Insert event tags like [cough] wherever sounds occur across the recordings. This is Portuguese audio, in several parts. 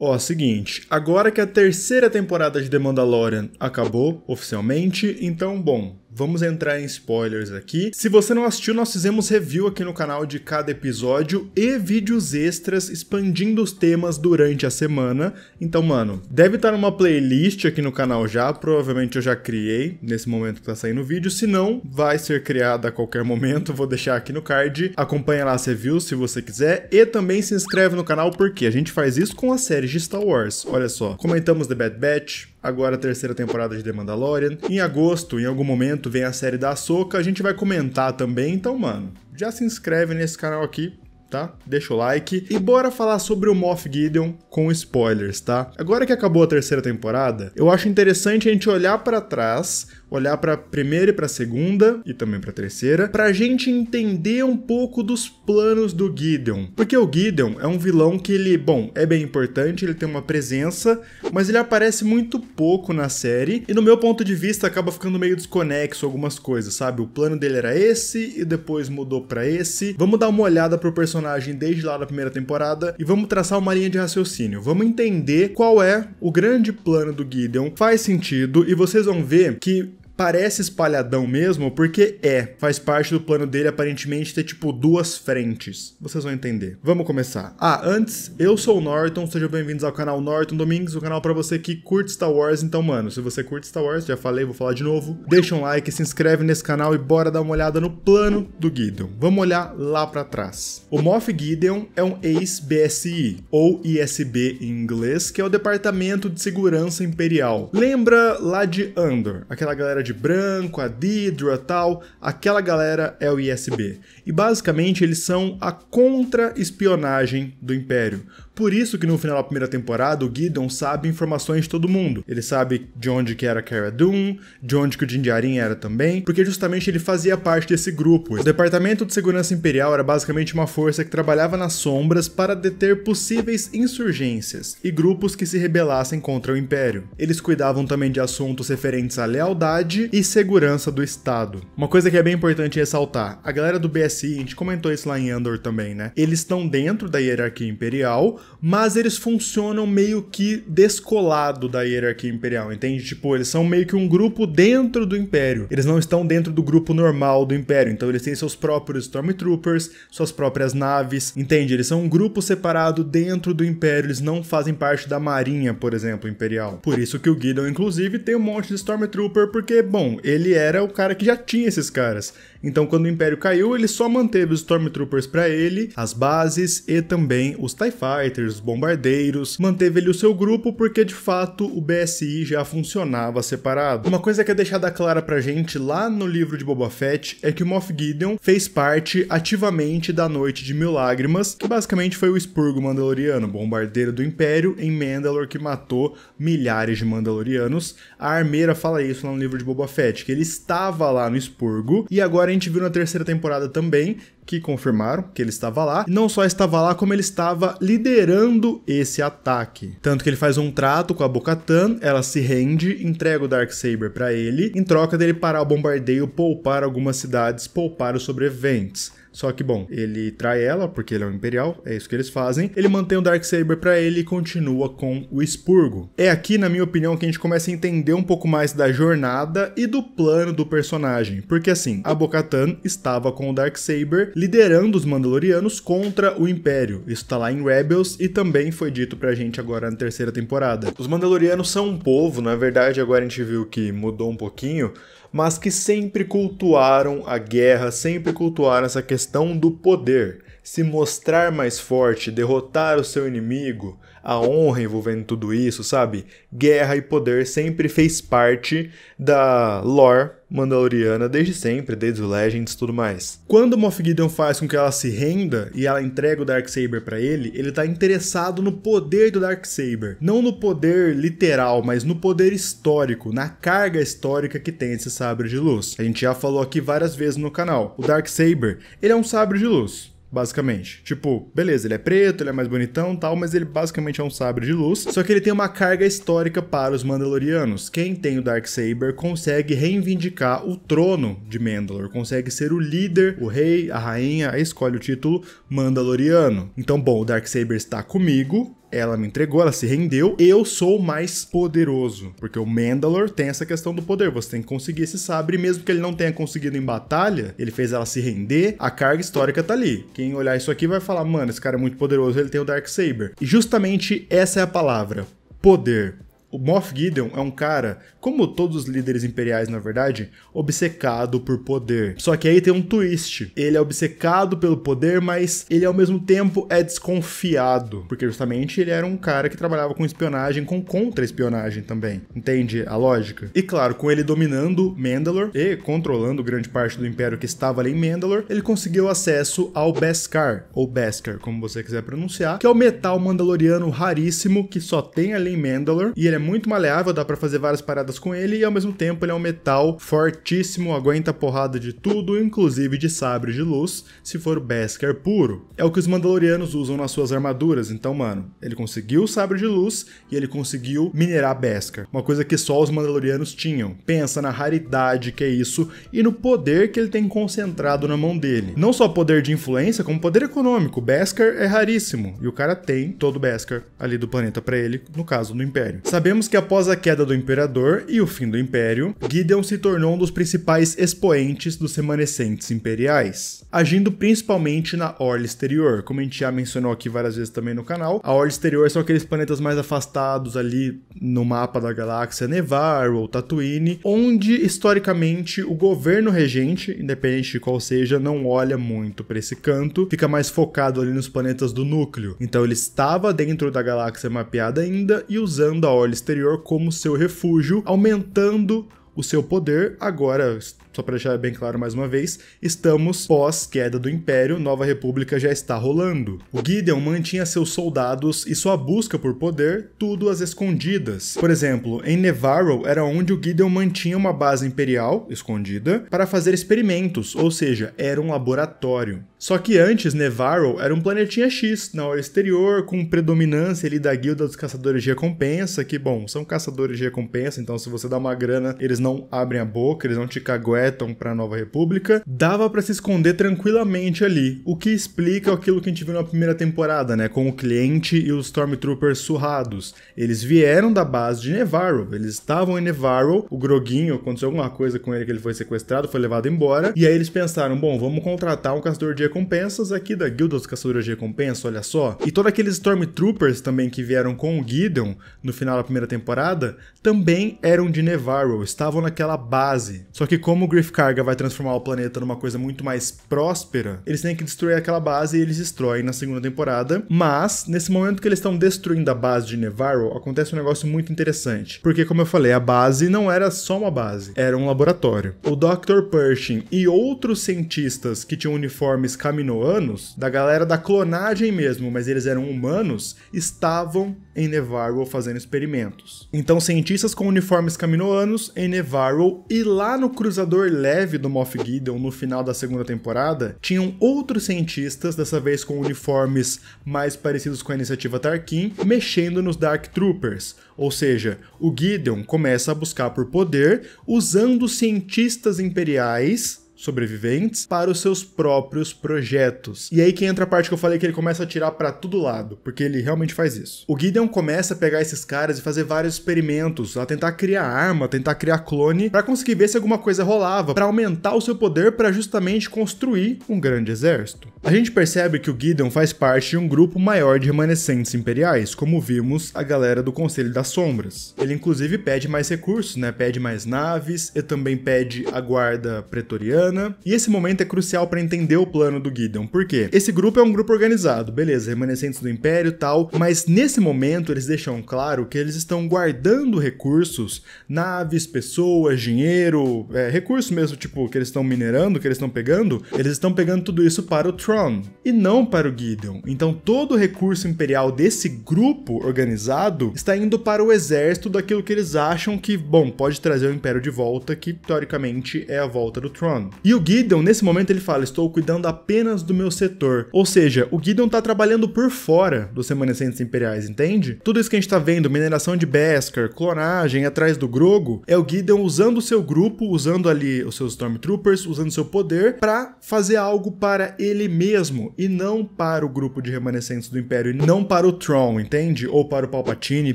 Ó, seguinte, agora que a terceira temporada de The Mandalorian acabou oficialmente, então, bom, Vamos entrar em spoilers aqui. Se você não assistiu, nós fizemos review aqui no canal de cada episódio e vídeos extras expandindo os temas durante a semana. Então, mano, deve estar numa playlist aqui no canal já, provavelmente eu já criei nesse momento que tá saindo o vídeo, se não, vai ser criada a qualquer momento, vou deixar aqui no card. Acompanha lá as reviews se você quiser e também se inscreve no canal porque a gente faz isso com a série de Star Wars. Olha só, comentamos The Bad Batch, agora a terceira temporada de The Mandalorian. Em agosto, em algum momento, vem a série da Soca, a gente vai comentar também. Então, mano, já se inscreve nesse canal aqui, tá? Deixa o like. E bora falar sobre o Moff Gideon com spoilers, tá? Agora que acabou a terceira temporada, eu acho interessante a gente olhar para trás olhar para a primeira e para a segunda e também para a terceira, para a gente entender um pouco dos planos do Gideon. Porque o Gideon é um vilão que ele, bom, é bem importante, ele tem uma presença, mas ele aparece muito pouco na série e no meu ponto de vista acaba ficando meio desconexo algumas coisas, sabe? O plano dele era esse e depois mudou para esse. Vamos dar uma olhada pro personagem desde lá da primeira temporada e vamos traçar uma linha de raciocínio. Vamos entender qual é o grande plano do Gideon, faz sentido e vocês vão ver que parece espalhadão mesmo, porque é. Faz parte do plano dele, aparentemente, ter tipo duas frentes. Vocês vão entender. Vamos começar. Ah, antes, eu sou o Norton, sejam bem-vindos ao canal Norton Domingos, o canal para você que curte Star Wars. Então, mano, se você curte Star Wars, já falei, vou falar de novo. Deixa um like, se inscreve nesse canal e bora dar uma olhada no plano do Gideon. Vamos olhar lá para trás. O Moff Gideon é um ex-BSI, ou ISB em inglês, que é o Departamento de Segurança Imperial. Lembra lá de Andor, aquela galera de Branco, a Didra, tal, aquela galera é o ISB. E basicamente eles são a contra-espionagem do Império. Por isso que no final da primeira temporada o Gideon sabe informações de todo mundo. Ele sabe de onde que era Cara Dune, de onde que o Jinjarin era também, porque justamente ele fazia parte desse grupo. O Departamento de Segurança Imperial era basicamente uma força que trabalhava nas sombras para deter possíveis insurgências e grupos que se rebelassem contra o Império. Eles cuidavam também de assuntos referentes à lealdade e segurança do Estado. Uma coisa que é bem importante ressaltar, a galera do BS a gente comentou isso lá em Andor também, né? Eles estão dentro da hierarquia imperial, mas eles funcionam meio que descolado da hierarquia imperial, entende? Tipo, eles são meio que um grupo dentro do império. Eles não estão dentro do grupo normal do império, então eles têm seus próprios Stormtroopers, suas próprias naves, entende? Eles são um grupo separado dentro do império, eles não fazem parte da marinha, por exemplo, imperial. Por isso que o Guidon, inclusive, tem um monte de Stormtrooper, porque, bom, ele era o cara que já tinha esses caras. Então, quando o Império caiu, ele só manteve os Stormtroopers para ele, as bases e também os TIE Fighters, os bombardeiros. Manteve ele o seu grupo porque de fato o BSI já funcionava separado. Uma coisa que é deixada clara pra gente lá no livro de Boba Fett é que o Moff Gideon fez parte ativamente da Noite de Mil Lágrimas, que basicamente foi o expurgo mandaloriano, bombardeiro do Império em Mandalor que matou milhares de mandalorianos. A Armeira fala isso lá no livro de Boba Fett, que ele estava lá no expurgo e agora agora a gente viu na terceira temporada também que confirmaram que ele estava lá. E não só estava lá, como ele estava liderando esse ataque. Tanto que ele faz um trato com a Bocatan, ela se rende, entrega o Darksaber para ele, em troca dele parar o bombardeio, poupar algumas cidades, poupar os sobreviventes. Só que, bom, ele trai ela, porque ele é um imperial, é isso que eles fazem. Ele mantém o Darksaber para ele e continua com o expurgo. É aqui, na minha opinião, que a gente começa a entender um pouco mais da jornada e do plano do personagem. Porque, assim, a Bocatan estava com o Darksaber liderando os Mandalorianos contra o Império. Isso tá lá em Rebels e também foi dito pra gente agora na terceira temporada. Os Mandalorianos são um povo, na é verdade, agora a gente viu que mudou um pouquinho, mas que sempre cultuaram a guerra, sempre cultuaram essa questão do poder, se mostrar mais forte, derrotar o seu inimigo, a honra envolvendo tudo isso, sabe? Guerra e poder sempre fez parte da lore mandaloriana desde sempre, desde o Legends e tudo mais. Quando Moff Gideon faz com que ela se renda e ela entrega o Darksaber para ele, ele tá interessado no poder do Darksaber, não no poder literal, mas no poder histórico, na carga histórica que tem esse sabre de luz. A gente já falou aqui várias vezes no canal. O Darksaber, ele é um sabre de luz basicamente. Tipo, beleza, ele é preto, ele é mais bonitão tal, mas ele basicamente é um sabre de luz. Só que ele tem uma carga histórica para os Mandalorianos. Quem tem o Darksaber consegue reivindicar o trono de Mandalor, consegue ser o líder, o rei, a rainha, escolhe o título Mandaloriano. Então, bom, o Darksaber está comigo, ela me entregou, ela se rendeu, eu sou mais poderoso. Porque o Mandalor tem essa questão do poder, você tem que conseguir esse sabre, mesmo que ele não tenha conseguido em batalha, ele fez ela se render, a carga histórica tá ali. Quem olhar isso aqui vai falar, mano, esse cara é muito poderoso, ele tem o Dark Saber. E justamente essa é a palavra, poder. O Moff Gideon é um cara, como todos os líderes imperiais na verdade, obcecado por poder. Só que aí tem um twist. Ele é obcecado pelo poder, mas ele ao mesmo tempo é desconfiado, porque justamente ele era um cara que trabalhava com espionagem, com contra-espionagem também. Entende a lógica? E claro, com ele dominando Mandalor e controlando grande parte do império que estava ali em Mandalor, ele conseguiu acesso ao Beskar, ou Beskar, como você quiser pronunciar, que é o metal mandaloriano raríssimo que só tem ali em Mandalor e ele é é muito maleável, dá para fazer várias paradas com ele e ao mesmo tempo ele é um metal fortíssimo, aguenta porrada de tudo, inclusive de sabre de luz, se for Beskar puro. É o que os Mandalorianos usam nas suas armaduras, então, mano, ele conseguiu o sabre de luz e ele conseguiu minerar Beskar, uma coisa que só os Mandalorianos tinham. Pensa na raridade que é isso e no poder que ele tem concentrado na mão dele. Não só poder de influência, como poder econômico. Beskar é raríssimo e o cara tem todo o Beskar ali do planeta para ele, no caso do Império. Saber Sabemos que após a queda do imperador e o fim do império, Gideon se tornou um dos principais expoentes dos remanescentes imperiais, agindo principalmente na orla exterior, como a gente já mencionou aqui várias vezes também no canal. A orla exterior são aqueles planetas mais afastados ali no mapa da galáxia Nevar ou Tatooine, onde historicamente o governo regente, independente de qual seja, não olha muito para esse canto, fica mais focado ali nos planetas do núcleo. Então ele estava dentro da galáxia mapeada ainda e usando a orla exterior como seu refúgio, aumentando o seu poder, agora só para deixar bem claro mais uma vez, estamos pós-queda do Império, Nova República já está rolando. O Gideon mantinha seus soldados e sua busca por poder, tudo às escondidas. Por exemplo, em Nevarro era onde o Gideon mantinha uma base imperial, escondida, para fazer experimentos, ou seja, era um laboratório. Só que antes, Nevarro era um planetinha X, na hora exterior, com predominância ali da guilda dos caçadores de recompensa, que, bom, são caçadores de recompensa, então se você dá uma grana, eles não abrem a boca, eles não te caguetam, Patton para a Nova República, dava para se esconder tranquilamente ali, o que explica aquilo que a gente viu na primeira temporada, né, com o cliente e os Stormtroopers surrados. Eles vieram da base de Nevarro, eles estavam em Nevarro, o Groguinho aconteceu alguma coisa com ele que ele foi sequestrado, foi levado embora, e aí eles pensaram, bom, vamos contratar um caçador de recompensas aqui da Guilda dos Caçadores de Recompensas, olha só. E todos aqueles Stormtroopers também que vieram com o Gideon no final da primeira temporada, também eram de Nevarro, estavam naquela base. Só que como o Griff carga vai transformar o planeta numa coisa muito mais próspera, eles têm que destruir aquela base e eles destroem na segunda temporada. Mas, nesse momento que eles estão destruindo a base de Nevarro, acontece um negócio muito interessante. Porque, como eu falei, a base não era só uma base, era um laboratório. O Dr. Pershing e outros cientistas que tinham uniformes caminoanos, da galera da clonagem mesmo, mas eles eram humanos, estavam em Nevarro fazendo experimentos. Então, cientistas com uniformes caminoanos em Nevarro e lá no cruzador leve do Moff Gideon no final da segunda temporada, tinham outros cientistas, dessa vez com uniformes mais parecidos com a iniciativa Tarkin, mexendo nos Dark Troopers. Ou seja, o Gideon começa a buscar por poder usando cientistas imperiais sobreviventes para os seus próprios projetos. E aí que entra a parte que eu falei que ele começa a tirar para todo lado, porque ele realmente faz isso. O Gideon começa a pegar esses caras e fazer vários experimentos, a tentar criar arma, tentar criar clone, para conseguir ver se alguma coisa rolava, para aumentar o seu poder para justamente construir um grande exército. A gente percebe que o Gideon faz parte de um grupo maior de remanescentes imperiais, como vimos a galera do Conselho das Sombras. Ele inclusive pede mais recursos, né? Pede mais naves, e também pede a guarda pretoriana e esse momento é crucial para entender o plano do Gideon. Por quê? Esse grupo é um grupo organizado, beleza, remanescentes do Império tal, mas nesse momento eles deixam claro que eles estão guardando recursos, naves, pessoas, dinheiro, é, recursos mesmo, tipo, que eles estão minerando, que eles estão pegando, eles estão pegando tudo isso para o Tron e não para o Gideon. Então todo o recurso imperial desse grupo organizado está indo para o exército daquilo que eles acham que, bom, pode trazer o Império de volta, que teoricamente é a volta do Tron. E o Gideon, nesse momento, ele fala: Estou cuidando apenas do meu setor. Ou seja, o Gideon está trabalhando por fora dos remanescentes imperiais, entende? Tudo isso que a gente está vendo, mineração de Beskar, clonagem atrás do Grogo, é o Gideon usando o seu grupo, usando ali os seus Stormtroopers, usando seu poder para fazer algo para ele mesmo e não para o grupo de remanescentes do Império, e não para o Tron, entende? Ou para o Palpatine,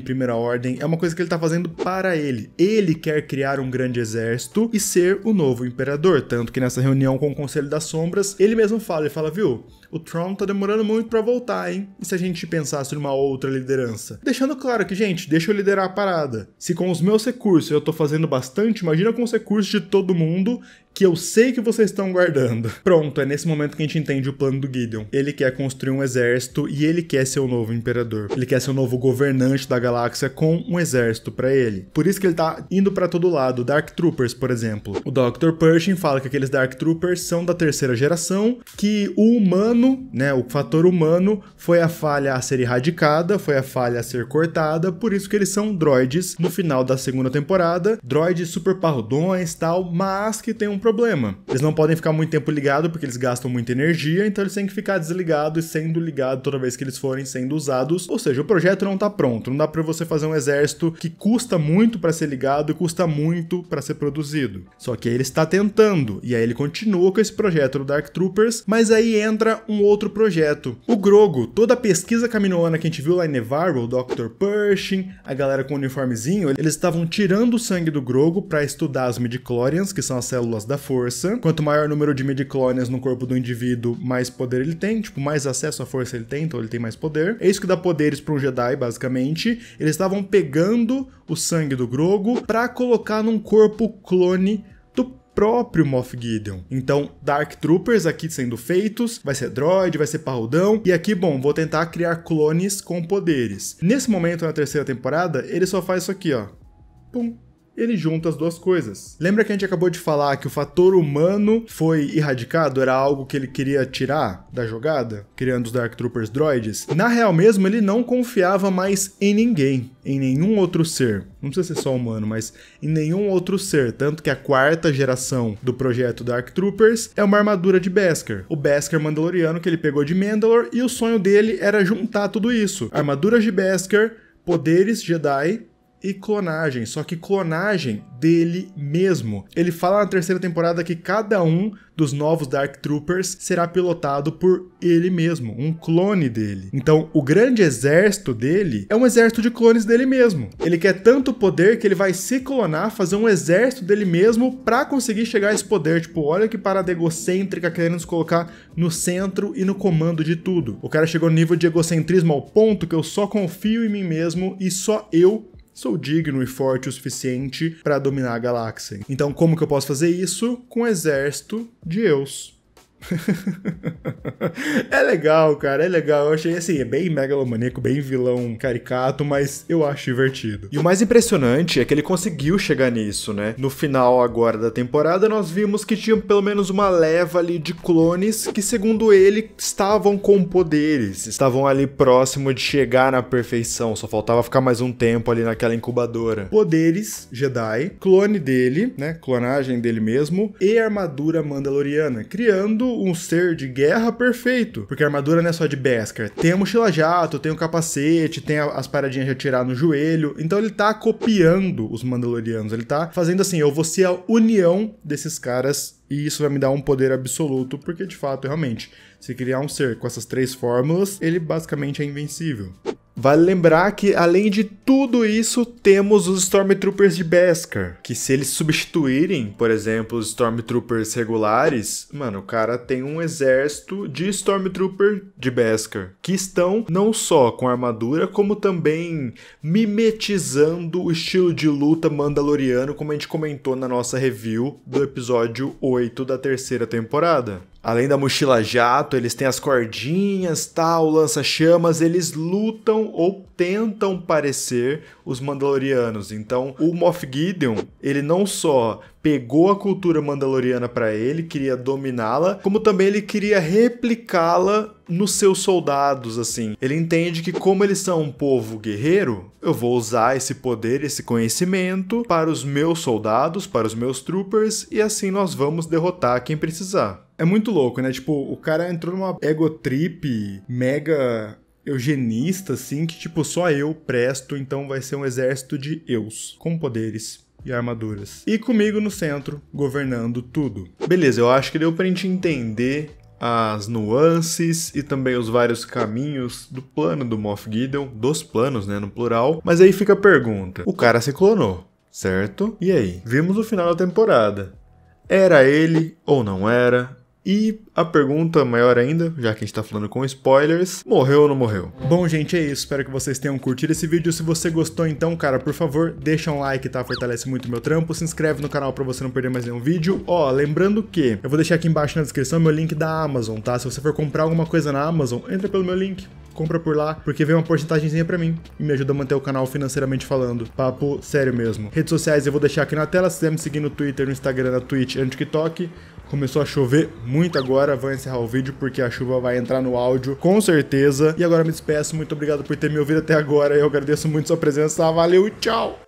Primeira Ordem. É uma coisa que ele está fazendo para ele. Ele quer criar um grande exército e ser o novo imperador, tanto porque nessa reunião com o Conselho das Sombras, ele mesmo fala, ele fala, viu, o Tron tá demorando muito para voltar, hein? E se a gente pensasse numa outra liderança? Deixando claro que, gente, deixa eu liderar a parada. Se com os meus recursos eu tô fazendo bastante, imagina com os recursos de todo mundo que eu sei que vocês estão guardando. [laughs] Pronto, é nesse momento que a gente entende o plano do Gideon. Ele quer construir um exército e ele quer ser o novo imperador. Ele quer ser o novo governante da galáxia com um exército para ele. Por isso que ele tá indo para todo lado. Dark Troopers, por exemplo. O Dr. Pershing fala que aqueles Dark Troopers são da terceira geração, que o humano, né, o fator humano foi a falha a ser erradicada, foi a falha a ser cortada, por isso que eles são droids no final da segunda temporada, droids super parrudões, tal, mas que tem um problema. Eles não podem ficar muito tempo ligados porque eles gastam muita energia, então eles têm que ficar desligados e sendo ligados toda vez que eles forem sendo usados. Ou seja, o projeto não está pronto. Não dá para você fazer um exército que custa muito para ser ligado e custa muito para ser produzido. Só que aí ele está tentando e aí ele continua com esse projeto do Dark Troopers, mas aí entra um outro projeto. O Grogo, toda a pesquisa caminhoana que a gente viu lá em Nevarro, o Dr. Pershing, a galera com o uniformezinho, eles estavam tirando o sangue do Grogo para estudar as midichlorians, que são as células da da força. Quanto maior o número de midi-clones no corpo do indivíduo, mais poder ele tem, tipo, mais acesso à força ele tem, então ele tem mais poder. É isso que dá poderes para um Jedi, basicamente. Eles estavam pegando o sangue do Grogo para colocar num corpo clone próprio Moff Gideon. Então, Dark Troopers aqui sendo feitos, vai ser droid, vai ser parrudão, e aqui, bom, vou tentar criar clones com poderes. Nesse momento, na terceira temporada, ele só faz isso aqui, ó. Pum, ele junta as duas coisas. Lembra que a gente acabou de falar que o fator humano foi erradicado? Era algo que ele queria tirar da jogada, criando os Dark Troopers droids? Na real mesmo, ele não confiava mais em ninguém, em nenhum outro ser. Não precisa ser só humano, mas em nenhum outro ser. Tanto que a quarta geração do projeto Dark Troopers é uma armadura de Besker. O Besker Mandaloriano que ele pegou de Mandalor e o sonho dele era juntar tudo isso. Armaduras de Besker, poderes Jedi e clonagem, só que clonagem dele mesmo. Ele fala na terceira temporada que cada um dos novos Dark Troopers será pilotado por ele mesmo, um clone dele. Então, o grande exército dele é um exército de clones dele mesmo. Ele quer tanto poder que ele vai se clonar, fazer um exército dele mesmo para conseguir chegar a esse poder. Tipo, olha que parada egocêntrica querendo nos colocar no centro e no comando de tudo. O cara chegou no nível de egocentrismo ao ponto que eu só confio em mim mesmo e só eu sou digno e forte o suficiente para dominar a galáxia. Então, como que eu posso fazer isso? Com um exército de eus. [laughs] é legal, cara, é legal. Eu achei assim, é bem megalomaníaco, bem vilão caricato, mas eu acho divertido. E o mais impressionante é que ele conseguiu chegar nisso, né? No final agora da temporada, nós vimos que tinha pelo menos uma leva ali de clones que, segundo ele, estavam com poderes, estavam ali próximo de chegar na perfeição, só faltava ficar mais um tempo ali naquela incubadora. Poderes Jedi, clone dele, né? Clonagem dele mesmo e armadura mandaloriana, criando um ser de guerra perfeito. Porque a armadura não é só de Beskar. Tem a mochila jato, tem o capacete, tem a, as paradinhas de atirar no joelho. Então ele tá copiando os Mandalorianos. Ele tá fazendo assim: eu vou ser a união desses caras e isso vai me dar um poder absoluto, porque de fato, realmente, se criar um ser com essas três fórmulas, ele basicamente é invencível. Vale lembrar que, além de tudo isso, temos os Stormtroopers de Beskar, que se eles substituírem, por exemplo, os Stormtroopers regulares, mano, o cara tem um exército de Stormtrooper de Beskar, que estão não só com armadura, como também mimetizando o estilo de luta mandaloriano, como a gente comentou na nossa review do episódio 8 da terceira temporada. Além da mochila jato, eles têm as cordinhas, tal, lança-chamas, eles lutam ou tentam parecer os Mandalorianos. Então, o Moff Gideon, ele não só pegou a cultura mandaloriana para ele, queria dominá-la, como também ele queria replicá-la nos seus soldados, assim. Ele entende que como eles são um povo guerreiro, eu vou usar esse poder, esse conhecimento para os meus soldados, para os meus troopers e assim nós vamos derrotar quem precisar é muito louco, né? Tipo, o cara entrou numa egotrip mega eugenista, assim, que tipo, só eu presto, então vai ser um exército de eus, com poderes e armaduras. E comigo no centro, governando tudo. Beleza, eu acho que deu pra gente entender as nuances e também os vários caminhos do plano do Moff Gideon, dos planos, né, no plural. Mas aí fica a pergunta: o cara se clonou, certo? E aí? Vimos o final da temporada. Era ele ou não era? E a pergunta maior ainda, já que a gente tá falando com spoilers, morreu ou não morreu? Bom, gente, é isso. Espero que vocês tenham curtido esse vídeo. Se você gostou, então, cara, por favor, deixa um like, tá? Fortalece muito o meu trampo. Se inscreve no canal pra você não perder mais nenhum vídeo. Ó, lembrando que eu vou deixar aqui embaixo na descrição meu link da Amazon, tá? Se você for comprar alguma coisa na Amazon, entra pelo meu link compra por lá, porque vem uma porcentagemzinha para mim e me ajuda a manter o canal financeiramente falando. Papo sério mesmo. Redes sociais eu vou deixar aqui na tela, se quiser me seguir no Twitter, no Instagram, na Twitch e no TikTok. Começou a chover muito agora, vou encerrar o vídeo porque a chuva vai entrar no áudio, com certeza. E agora me despeço, muito obrigado por ter me ouvido até agora, eu agradeço muito sua presença, valeu e tchau!